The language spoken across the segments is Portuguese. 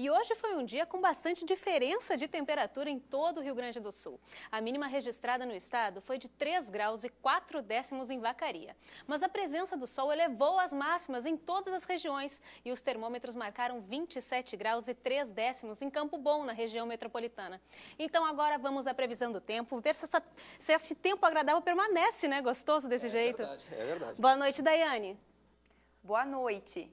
E hoje foi um dia com bastante diferença de temperatura em todo o Rio Grande do Sul. A mínima registrada no estado foi de 3 graus e 4 décimos em Vacaria. Mas a presença do sol elevou as máximas em todas as regiões e os termômetros marcaram 27 graus e 3 décimos em Campo Bom, na região metropolitana. Então agora vamos à previsão do tempo, ver se, essa, se esse tempo agradável permanece, né? Gostoso desse é jeito. Verdade, é verdade. Boa noite, Daiane. Boa noite.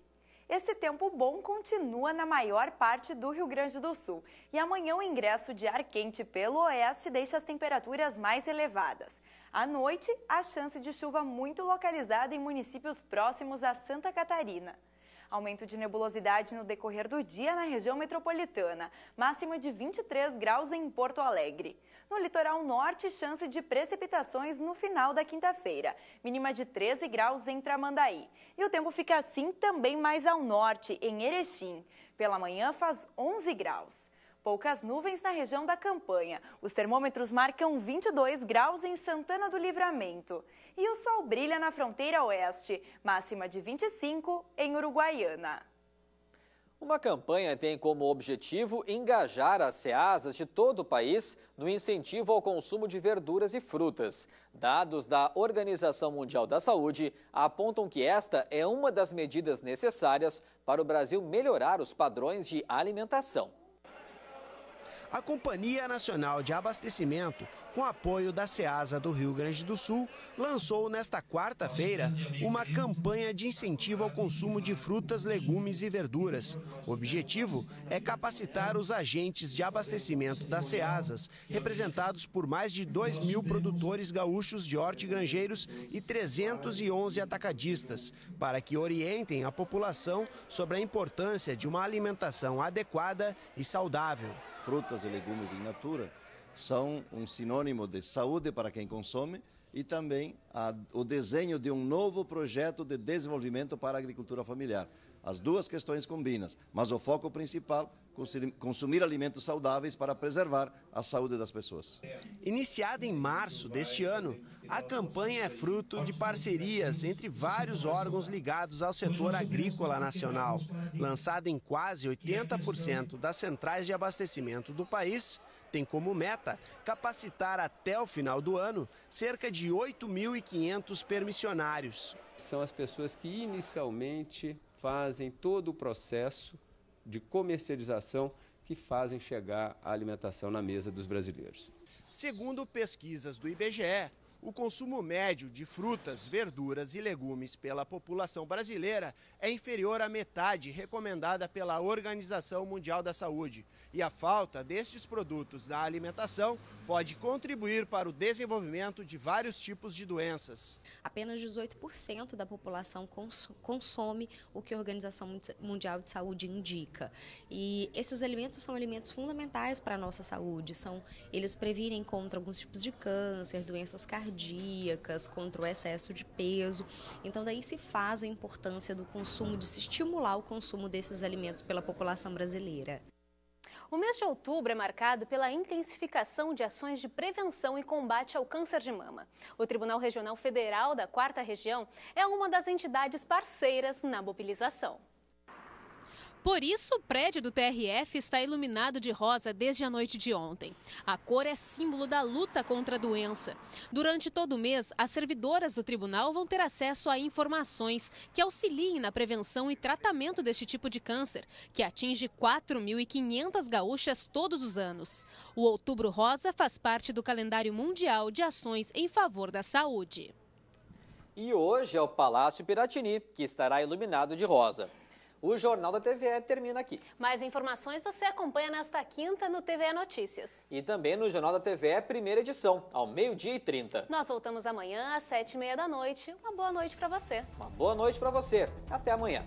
Esse tempo bom continua na maior parte do Rio Grande do Sul. E amanhã o ingresso de ar quente pelo oeste deixa as temperaturas mais elevadas. À noite, a chance de chuva muito localizada em municípios próximos a Santa Catarina. Aumento de nebulosidade no decorrer do dia na região metropolitana, máxima de 23 graus em Porto Alegre. No litoral norte, chance de precipitações no final da quinta-feira, mínima de 13 graus em Tramandaí. E o tempo fica assim também mais ao norte, em Erechim. Pela manhã faz 11 graus. Poucas nuvens na região da campanha. Os termômetros marcam 22 graus em Santana do Livramento. E o sol brilha na fronteira oeste, máxima de 25 em Uruguaiana. Uma campanha tem como objetivo engajar as ceasas de todo o país no incentivo ao consumo de verduras e frutas. Dados da Organização Mundial da Saúde apontam que esta é uma das medidas necessárias para o Brasil melhorar os padrões de alimentação a Companhia Nacional de Abastecimento, com apoio da SEASA do Rio Grande do Sul, lançou nesta quarta-feira uma campanha de incentivo ao consumo de frutas, legumes e verduras. O objetivo é capacitar os agentes de abastecimento das SEASAs, representados por mais de 2 mil produtores gaúchos de hortigranjeiros e 311 atacadistas, para que orientem a população sobre a importância de uma alimentação adequada e saudável frutas e legumes em natura são um sinônimo de saúde para quem consome e também a, o desenho de um novo projeto de desenvolvimento para a agricultura familiar. As duas questões combinam, mas o foco principal consumir alimentos saudáveis para preservar a saúde das pessoas. Iniciada em março deste ano, a campanha é fruto de parcerias entre vários órgãos ligados ao setor agrícola nacional. Lançada em quase 80% das centrais de abastecimento do país, tem como meta capacitar até o final do ano cerca de 8.500 permissionários. São as pessoas que inicialmente fazem todo o processo de comercialização que fazem chegar a alimentação na mesa dos brasileiros. Segundo pesquisas do IBGE, o consumo médio de frutas, verduras e legumes pela população brasileira é inferior à metade recomendada pela Organização Mundial da Saúde. E a falta destes produtos na alimentação pode contribuir para o desenvolvimento de vários tipos de doenças. Apenas 18% da população consome o que a Organização Mundial de Saúde indica. E esses alimentos são alimentos fundamentais para a nossa saúde. São, eles previnem contra alguns tipos de câncer, doenças cardíacas cardíacas, contra o excesso de peso. Então, daí se faz a importância do consumo, de se estimular o consumo desses alimentos pela população brasileira. O mês de outubro é marcado pela intensificação de ações de prevenção e combate ao câncer de mama. O Tribunal Regional Federal da Quarta Região é uma das entidades parceiras na mobilização. Por isso, o prédio do TRF está iluminado de rosa desde a noite de ontem. A cor é símbolo da luta contra a doença. Durante todo o mês, as servidoras do tribunal vão ter acesso a informações que auxiliem na prevenção e tratamento deste tipo de câncer, que atinge 4.500 gaúchas todos os anos. O Outubro Rosa faz parte do calendário mundial de ações em favor da saúde. E hoje é o Palácio Piratini, que estará iluminado de rosa. O Jornal da TVE termina aqui. Mais informações você acompanha nesta quinta no TVE Notícias. E também no Jornal da TVE, primeira edição, ao meio-dia e trinta. Nós voltamos amanhã às sete e meia da noite. Uma boa noite para você. Uma boa noite para você. Até amanhã.